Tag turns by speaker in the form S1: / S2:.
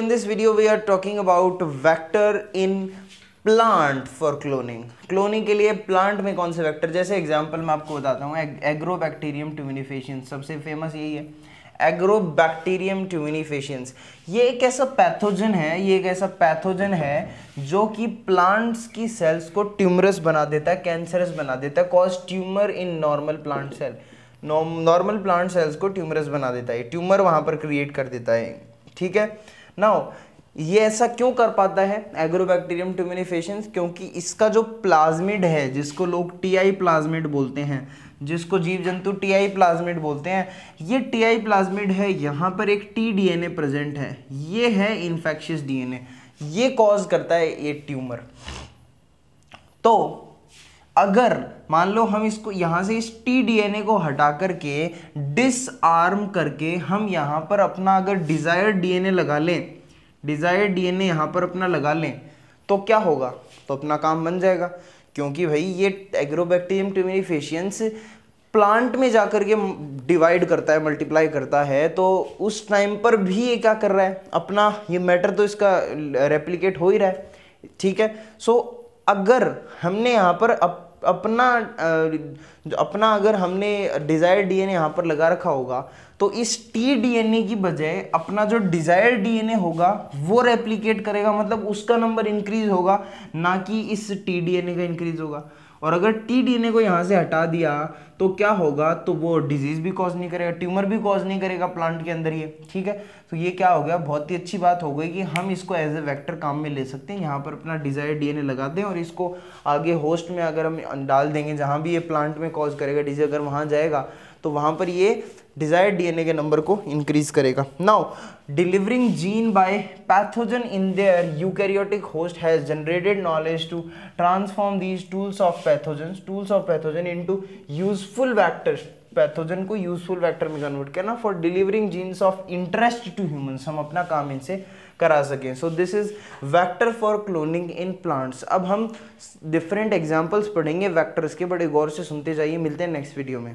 S1: In this video we are talking about vector in plant for cloning cloning के लिए plant में कौन से vector जैसे example मैं आपको बताता हूँ agrobacterium ट्यूमिनिफेशन सबसे famous यही है एग्रोबैक्टीरियम ट्यूमिनिफेशंस ये एक ऐसा पैथोजन है ये एक ऐसा पैथोजन है जो कि प्लांट्स की सेल्स को ट्यूमरस बना देता है कैंसरस बना देता है cause tumour in normal plant cell normal plant cells को ट्यूमरस बना देता है ट्यूमर वहाँ पर क्रिएट कर देता है ठीक है नाउ ये ऐसा क्यों कर पाता है एग्रोबैक्टीरियम ट्यूमिनिफेशन क्योंकि इसका जो प्लाज्मिड है जिसको लोग टीआई प्लाज्मिड बोलते हैं जिसको जीव जंतु टीआई प्लाज्मिड बोलते हैं ये टी आई प्लाज्मिड है यहाँ पर एक T D N A present है ये है इन्फेक्शियस डी एन ए ये कॉज करता है ये ट्यूमर तो अगर मान लो हम इसको यहाँ से इस टी ए को हटा करके डिसआर्म करके हम यहाँ पर अपना अगर डिज़ायर डीएनए लगा लें डिज़ायर डीएनए यहाँ पर अपना लगा लें तो क्या होगा तो अपना काम बन जाएगा क्योंकि भाई ये एग्रोबैक्टीरियम ट्यूमिफेशियंस प्लांट में जा कर के डिवाइड करता है मल्टीप्लाई करता है तो उस टाइम पर भी ये क्या कर रहा है अपना ये मैटर तो इसका रेप्लिकेट हो ही रहा है ठीक है सो so, अगर हमने यहाँ पर अब अपना अपना अगर हमने डिज़ायर डीएनए यहाँ पर लगा रखा होगा तो इस टी डीएनए की बजाय अपना जो डिज़ायर डीएनए होगा वो रेप्लीकेट करेगा मतलब उसका नंबर इंक्रीज होगा ना कि इस टी डीएनए का इंक्रीज होगा और अगर टी डी को यहाँ से हटा दिया तो क्या होगा तो वो डिजीज़ भी कॉज नहीं करेगा ट्यूमर भी कॉज नहीं करेगा प्लांट के अंदर ये ठीक है तो ये क्या हो गया बहुत ही अच्छी बात हो गई कि हम इसको एज ए वेक्टर काम में ले सकते हैं यहाँ पर अपना डिजायर डीएनए लगा दें और इसको आगे होस्ट में अगर हम डाल देंगे जहाँ भी ये प्लांट में कॉज करेगा डिजीज अगर वहाँ जाएगा तो वहां पर ये डिजायर डीएनए के नंबर को इंक्रीज करेगा now delivering gene by pathogen in their eukaryotic host has generated knowledge to transform these tools of pathogen tools of pathogen into useful vectors pathogen को यूजफुल वैक्टर में convert करना for delivering genes of interest to ह्यूम हम अपना काम इनसे करा सकें so this is vector for cloning in plants अब हम डिफरेंट एग्जाम्पल्स पढ़ेंगे वैक्टर्स के बड़े गौर से सुनते जाइए मिलते हैं नेक्स्ट वीडियो में